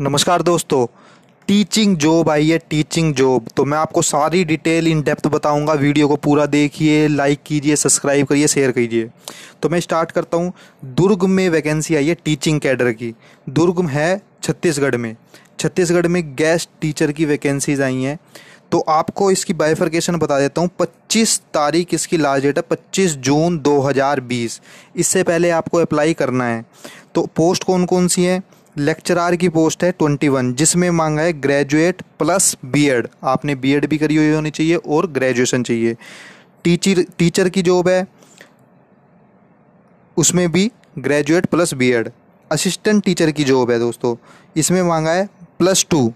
नमस्कार दोस्तों teaching job आई है टीचिंग जॉब तो मैं आपको सारी डिटेल इन डेप्थ बताऊंगा वीडियो को पूरा देखिए लाइक कीजिए सब्सक्राइब करिए शेयर कीजिए तो मैं स्टार्ट करता हूँ दुर्ग में वैकेंसी आई है टीचिंग कैडर की दुर्ग है छत्तीसगढ़ में छत्तीसगढ़ में गेस्ट टीचर की वैकेंसीज आई हैं तो आपको इसकी बाइफर्केशन बता देता हूँ 25 तारीख इसकी लास्ट डेट है 25 जून 2020 इससे पहले आपको अप्लाई करना है तो पोस्ट कौन कौन सी है लेक्चरार की पोस्ट है ट्वेंटी वन जिसमें मांगा है ग्रेजुएट प्लस बीएड आपने बीएड भी करी हुई होनी चाहिए और ग्रेजुएशन चाहिए टीचर टीचर की जॉब है उसमें भी graduate plus B Ed assistant teacher की जॉब है दोस्तों इसमें मांगा है plus two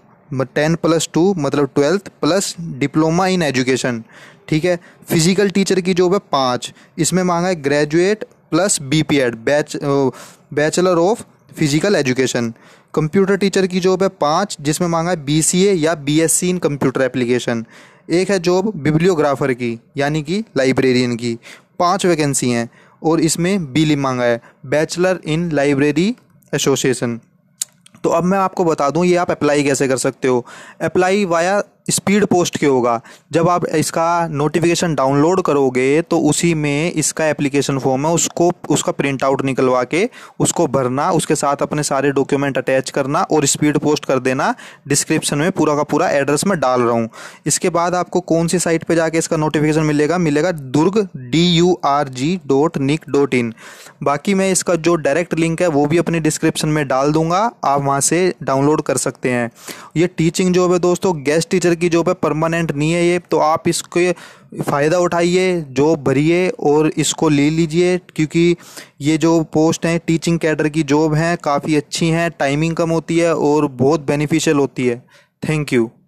ten plus two मतलब twelfth plus diploma in education ठीक है फिजिकल टीचर की जॉब है पाँच इसमें मांगा है graduate plus B P Ed batch bachelor of physical education computer teacher की जॉब है पाँच जिसमें मांगा है बी या बी इन कंप्यूटर एप्लीकेशन एक है जॉब बिब्लियोग्राफर की यानी कि लाइब्रेरियन की पांच वैकेंसी हैं और इसमें बी मांगा है बैचलर इन लाइब्रेरी एसोसिएशन तो अब मैं आपको बता दूं ये आप अप्लाई कैसे कर सकते हो अप्लाई वाया स्पीड पोस्ट के होगा जब आप इसका नोटिफिकेशन डाउनलोड करोगे तो उसी में इसका एप्लीकेशन फॉर्म है उसको उसका प्रिंट आउट निकलवा के उसको भरना उसके साथ अपने सारे डॉक्यूमेंट अटैच करना और स्पीड पोस्ट कर देना डिस्क्रिप्शन में पूरा का पूरा एड्रेस मैं डाल रहा हूँ इसके बाद आपको कौन सी साइट पर जाके इसका नोटिफिकेशन मिलेगा मिलेगा Durg D U R G dot NIC dot in बाकी मैं इसका जो डायरेक्ट लिंक है वो भी अपने डिस्क्रिप्शन में डाल दूंगा आप वहाँ से डाउनलोड कर सकते हैं ये टीचिंग जॉब है दोस्तों गेस्ट टीचर की जॉब है परमानेंट नहीं है ये तो आप इसके फ़ायदा उठाइए जॉब भरिए और इसको ले लीजिए क्योंकि ये जो पोस्ट हैं टीचिंग कैडर की जॉब हैं काफ़ी अच्छी हैं टाइमिंग कम होती है और बहुत बेनिफिशियल होती है थैंक यू